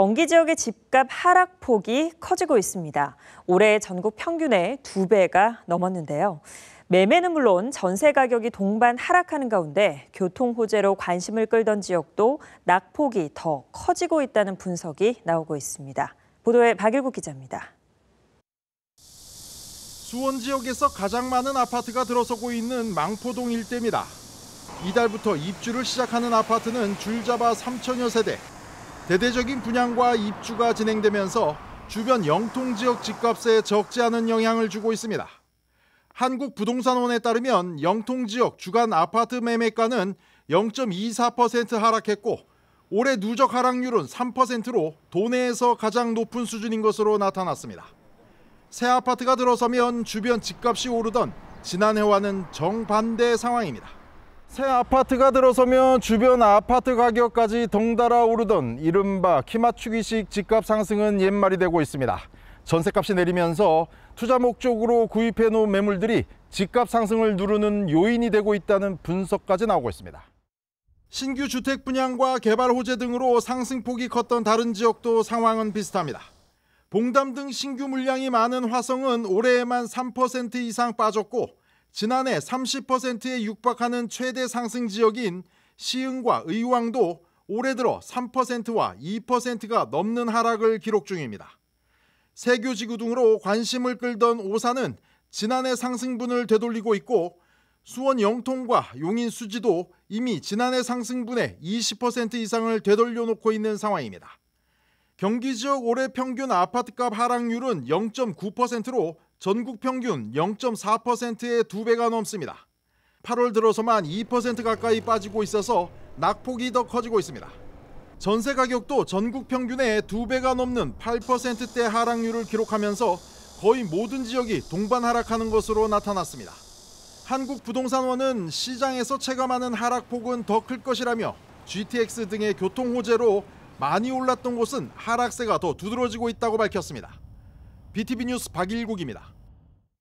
경기 지역의 집값 하락폭이 커지고 있습니다. 올해 전국 평균의 두배가 넘었는데요. 매매는 물론 전세 가격이 동반 하락하는 가운데 교통 호재로 관심을 끌던 지역도 낙폭이 더 커지고 있다는 분석이 나오고 있습니다. 보도에 박일국 기자입니다. 수원 지역에서 가장 많은 아파트가 들어서고 있는 망포동 일대입니다. 이달부터 입주를 시작하는 아파트는 줄잡아 3천여 세대, 대대적인 분양과 입주가 진행되면서 주변 영통 지역 집값에 적지 않은 영향을 주고 있습니다. 한국부동산원에 따르면 영통 지역 주간 아파트 매매가는 0.24% 하락했고 올해 누적 하락률은 3%로 도내에서 가장 높은 수준인 것으로 나타났습니다. 새 아파트가 들어서면 주변 집값이 오르던 지난해와는 정반대 상황입니다. 새 아파트가 들어서면 주변 아파트 가격까지 덩달아 오르던 이른바 키맞추기식 집값 상승은 옛말이 되고 있습니다. 전세값이 내리면서 투자 목적으로 구입해 놓은 매물들이 집값 상승을 누르는 요인이 되고 있다는 분석까지 나오고 있습니다. 신규 주택 분양과 개발 호재 등으로 상승폭이 컸던 다른 지역도 상황은 비슷합니다. 봉담 등 신규 물량이 많은 화성은 올해에만 3% 이상 빠졌고 지난해 30%에 육박하는 최대 상승 지역인 시흥과 의왕도 올해 들어 3%와 2%가 넘는 하락을 기록 중입니다. 세교지구 등으로 관심을 끌던 오산은 지난해 상승분을 되돌리고 있고 수원 영통과 용인 수지도 이미 지난해 상승분의 20% 이상을 되돌려 놓고 있는 상황입니다. 경기 지역 올해 평균 아파트값 하락률은 0.9%로 전국 평균 0.4%의 두배가 넘습니다. 8월 들어서만 2% 가까이 빠지고 있어서 낙폭이 더 커지고 있습니다. 전세 가격도 전국 평균의 두배가 넘는 8%대 하락률을 기록하면서 거의 모든 지역이 동반 하락하는 것으로 나타났습니다. 한국부동산원은 시장에서 체감하는 하락폭은 더 클 것이라며 GTX 등의 교통 호재로 많이 올랐던 곳은 하락세가 더 두드러지고 있다고 밝혔습니다. BTV 뉴스 박일국입니다.